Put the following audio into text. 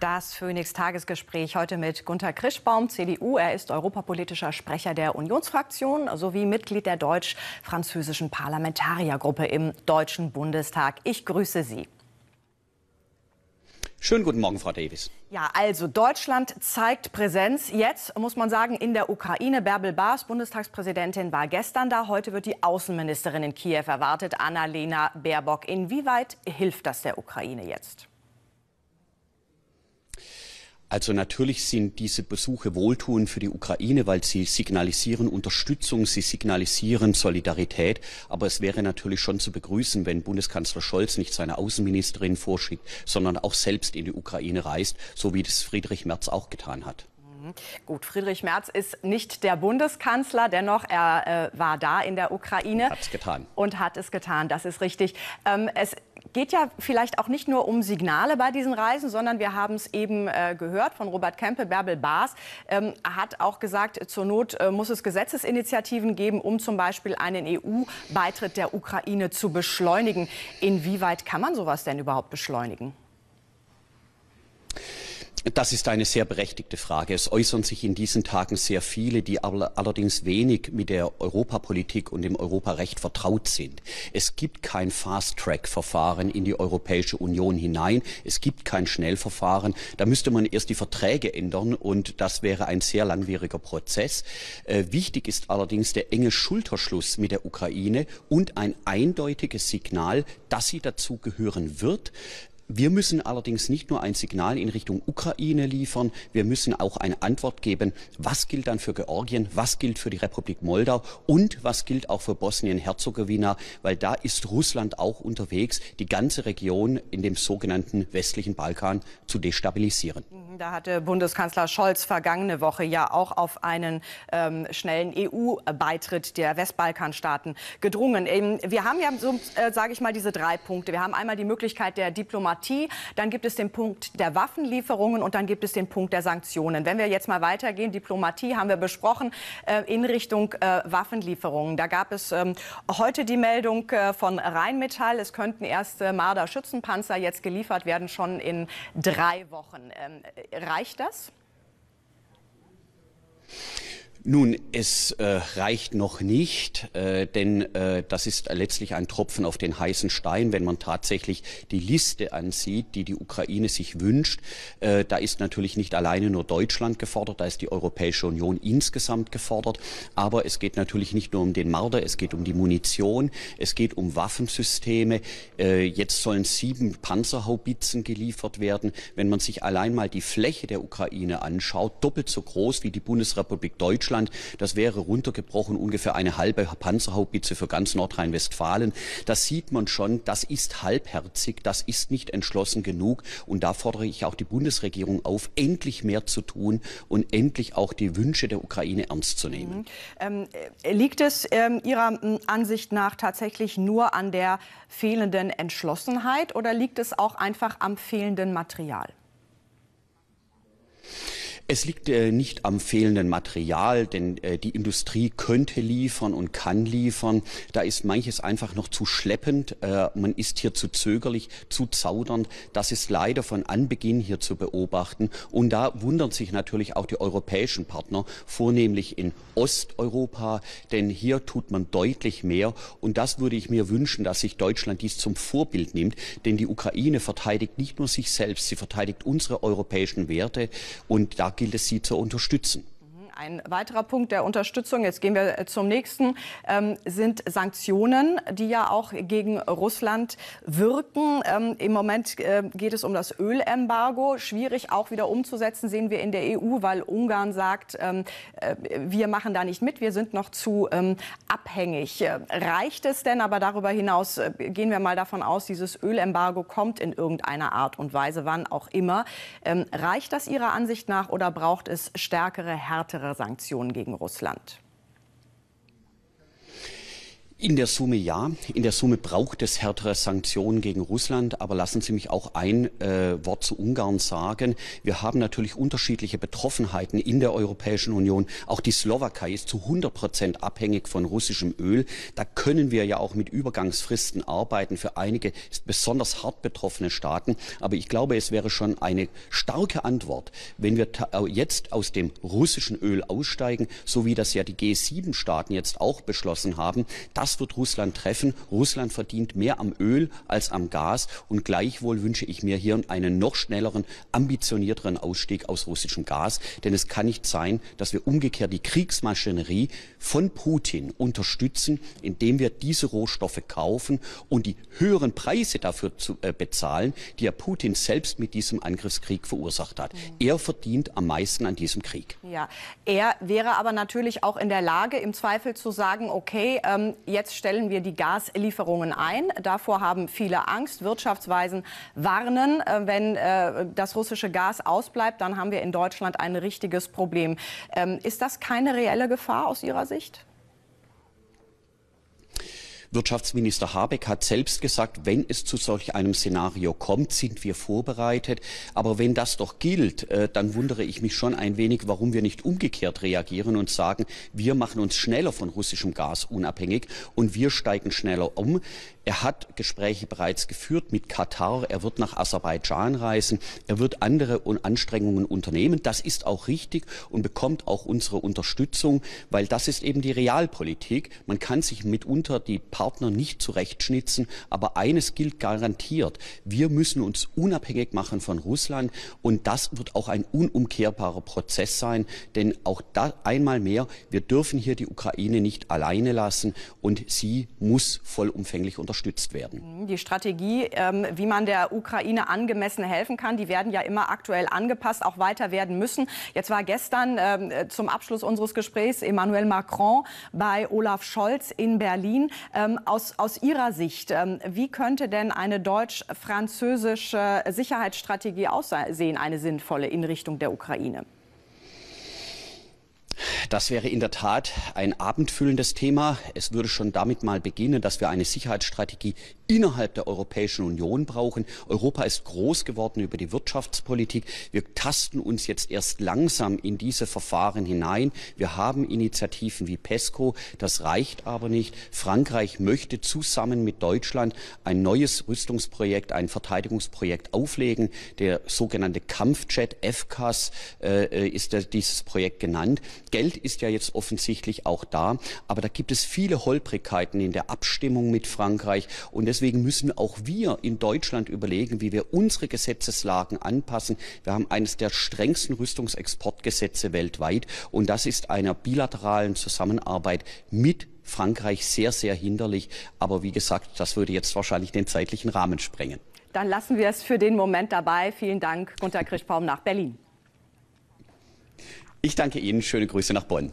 Das Phoenix-Tagesgespräch heute mit Gunter Krischbaum, CDU. Er ist europapolitischer Sprecher der Unionsfraktion sowie Mitglied der deutsch-französischen Parlamentariergruppe im Deutschen Bundestag. Ich grüße Sie. Schönen guten Morgen, Frau Davis. Ja, also Deutschland zeigt Präsenz. Jetzt muss man sagen, in der Ukraine. Bärbel Baas, Bundestagspräsidentin, war gestern da. Heute wird die Außenministerin in Kiew erwartet, Annalena Baerbock. Inwieweit hilft das der Ukraine jetzt? Also natürlich sind diese Besuche wohltuend für die Ukraine, weil sie signalisieren Unterstützung, sie signalisieren Solidarität. Aber es wäre natürlich schon zu begrüßen, wenn Bundeskanzler Scholz nicht seine Außenministerin vorschickt, sondern auch selbst in die Ukraine reist, so wie das Friedrich Merz auch getan hat. Hm. Gut, Friedrich Merz ist nicht der Bundeskanzler, dennoch er äh, war da in der Ukraine. Hat es getan. Und hat es getan, das ist richtig. Ähm, es geht ja vielleicht auch nicht nur um Signale bei diesen Reisen, sondern wir haben es eben äh, gehört von Robert Kempe, Bärbel Baas ähm, hat auch gesagt, zur Not äh, muss es Gesetzesinitiativen geben, um zum Beispiel einen EU-Beitritt der Ukraine zu beschleunigen. Inwieweit kann man sowas denn überhaupt beschleunigen? Das ist eine sehr berechtigte Frage. Es äußern sich in diesen Tagen sehr viele, die allerdings wenig mit der Europapolitik und dem Europarecht vertraut sind. Es gibt kein Fast-Track-Verfahren in die Europäische Union hinein. Es gibt kein Schnellverfahren. Da müsste man erst die Verträge ändern und das wäre ein sehr langwieriger Prozess. Äh, wichtig ist allerdings der enge Schulterschluss mit der Ukraine und ein eindeutiges Signal, dass sie dazugehören wird wir müssen allerdings nicht nur ein Signal in Richtung Ukraine liefern, wir müssen auch eine Antwort geben, was gilt dann für Georgien, was gilt für die Republik Moldau und was gilt auch für Bosnien-Herzegowina, weil da ist Russland auch unterwegs, die ganze Region in dem sogenannten westlichen Balkan zu destabilisieren. Da hatte Bundeskanzler Scholz vergangene Woche ja auch auf einen ähm, schnellen EU-Beitritt der Westbalkanstaaten gedrungen. wir haben ja, so, äh, sage ich mal, diese drei Punkte. Wir haben einmal die Möglichkeit der Diplomatie, Demokratie. Dann gibt es den Punkt der Waffenlieferungen und dann gibt es den Punkt der Sanktionen. Wenn wir jetzt mal weitergehen, Diplomatie haben wir besprochen äh, in Richtung äh, Waffenlieferungen. Da gab es ähm, heute die Meldung äh, von Rheinmetall, es könnten erste Marder-Schützenpanzer jetzt geliefert werden, schon in drei Wochen. Ähm, reicht das? Nun, es äh, reicht noch nicht, äh, denn äh, das ist letztlich ein Tropfen auf den heißen Stein, wenn man tatsächlich die Liste ansieht, die die Ukraine sich wünscht. Äh, da ist natürlich nicht alleine nur Deutschland gefordert, da ist die Europäische Union insgesamt gefordert. Aber es geht natürlich nicht nur um den Marder, es geht um die Munition, es geht um Waffensysteme. Äh, jetzt sollen sieben Panzerhaubitzen geliefert werden. Wenn man sich allein mal die Fläche der Ukraine anschaut, doppelt so groß wie die Bundesrepublik Deutschland, Deutschland. Das wäre runtergebrochen ungefähr eine halbe Panzerhaubitze für ganz Nordrhein-Westfalen. Das sieht man schon, das ist halbherzig, das ist nicht entschlossen genug. Und da fordere ich auch die Bundesregierung auf, endlich mehr zu tun und endlich auch die Wünsche der Ukraine ernst zu nehmen. Mhm. Ähm, äh, liegt es ähm, Ihrer Ansicht nach tatsächlich nur an der fehlenden Entschlossenheit oder liegt es auch einfach am fehlenden Material? Es liegt äh, nicht am fehlenden Material, denn äh, die Industrie könnte liefern und kann liefern. Da ist manches einfach noch zu schleppend. Äh, man ist hier zu zögerlich, zu zaudernd. Das ist leider von Anbeginn hier zu beobachten. Und da wundern sich natürlich auch die europäischen Partner, vornehmlich in Osteuropa, denn hier tut man deutlich mehr. Und das würde ich mir wünschen, dass sich Deutschland dies zum Vorbild nimmt, denn die Ukraine verteidigt nicht nur sich selbst, sie verteidigt unsere europäischen Werte. Und da gilt es sie zu unterstützen. Ein weiterer Punkt der Unterstützung, jetzt gehen wir äh, zum nächsten, ähm, sind Sanktionen, die ja auch gegen Russland wirken. Ähm, Im Moment äh, geht es um das Ölembargo. Schwierig auch wieder umzusetzen, sehen wir in der EU, weil Ungarn sagt, ähm, äh, wir machen da nicht mit, wir sind noch zu ähm, abhängig. Äh, reicht es denn? Aber darüber hinaus gehen wir mal davon aus, dieses Ölembargo kommt in irgendeiner Art und Weise, wann auch immer. Ähm, reicht das Ihrer Ansicht nach oder braucht es stärkere, härtere weitere Sanktionen gegen Russland. In der Summe ja. In der Summe braucht es härtere Sanktionen gegen Russland. Aber lassen Sie mich auch ein äh, Wort zu Ungarn sagen. Wir haben natürlich unterschiedliche Betroffenheiten in der Europäischen Union. Auch die Slowakei ist zu 100 Prozent abhängig von russischem Öl. Da können wir ja auch mit Übergangsfristen arbeiten für einige besonders hart betroffene Staaten. Aber ich glaube, es wäre schon eine starke Antwort, wenn wir jetzt aus dem russischen Öl aussteigen, so wie das ja die G7-Staaten jetzt auch beschlossen haben. Das das wird Russland treffen. Russland verdient mehr am Öl als am Gas. Und gleichwohl wünsche ich mir hier einen noch schnelleren, ambitionierteren Ausstieg aus russischem Gas. Denn es kann nicht sein, dass wir umgekehrt die Kriegsmaschinerie von Putin unterstützen, indem wir diese Rohstoffe kaufen und die höheren Preise dafür zu äh, bezahlen, die ja Putin selbst mit diesem Angriffskrieg verursacht hat. Mhm. Er verdient am meisten an diesem Krieg. Ja, er wäre aber natürlich auch in der Lage, im Zweifel zu sagen, okay, ähm, jetzt jetzt stellen wir die Gaslieferungen ein. Davor haben viele Angst. Wirtschaftsweisen warnen, äh, wenn äh, das russische Gas ausbleibt, dann haben wir in Deutschland ein richtiges Problem. Ähm, ist das keine reelle Gefahr aus Ihrer Sicht? Wirtschaftsminister Habeck hat selbst gesagt, wenn es zu solch einem Szenario kommt, sind wir vorbereitet. Aber wenn das doch gilt, äh, dann wundere ich mich schon ein wenig, warum wir nicht umgekehrt reagieren und sagen, wir machen uns schneller von russischem Gas unabhängig und wir steigen schneller um. Er hat Gespräche bereits geführt mit Katar. Er wird nach Aserbaidschan reisen. Er wird andere Anstrengungen unternehmen. Das ist auch richtig und bekommt auch unsere Unterstützung, weil das ist eben die Realpolitik. Man kann sich mitunter die Partner nicht zurechtschnitzen. Aber eines gilt garantiert. Wir müssen uns unabhängig machen von Russland. Und das wird auch ein unumkehrbarer Prozess sein. Denn auch da einmal mehr, wir dürfen hier die Ukraine nicht alleine lassen. Und sie muss vollumfänglich unterstützt werden. Mhm, die Strategie, ähm, wie man der Ukraine angemessen helfen kann, die werden ja immer aktuell angepasst, auch weiter werden müssen. Jetzt war gestern ähm, äh, zum Abschluss unseres Gesprächs Emmanuel Macron bei Olaf Scholz in Berlin. Ähm, ähm, aus, aus Ihrer Sicht, ähm, wie könnte denn eine deutsch-französische Sicherheitsstrategie aussehen, eine sinnvolle in Richtung der Ukraine? Das wäre in der Tat ein abendfüllendes Thema. Es würde schon damit mal beginnen, dass wir eine Sicherheitsstrategie innerhalb der Europäischen Union brauchen. Europa ist groß geworden über die Wirtschaftspolitik. Wir tasten uns jetzt erst langsam in diese Verfahren hinein. Wir haben Initiativen wie PESCO. Das reicht aber nicht. Frankreich möchte zusammen mit Deutschland ein neues Rüstungsprojekt, ein Verteidigungsprojekt auflegen. Der sogenannte Kampfjet FCAS äh, ist der, dieses Projekt genannt. Geld ist ja jetzt offensichtlich auch da. Aber da gibt es viele Holprigkeiten in der Abstimmung mit Frankreich. Und es deswegen müssen auch wir in Deutschland überlegen, wie wir unsere Gesetzeslagen anpassen. Wir haben eines der strengsten Rüstungsexportgesetze weltweit und das ist einer bilateralen Zusammenarbeit mit Frankreich sehr, sehr hinderlich. Aber wie gesagt, das würde jetzt wahrscheinlich den zeitlichen Rahmen sprengen. Dann lassen wir es für den Moment dabei. Vielen Dank, Gunter Krischbaum nach Berlin. Ich danke Ihnen. Schöne Grüße nach Bonn.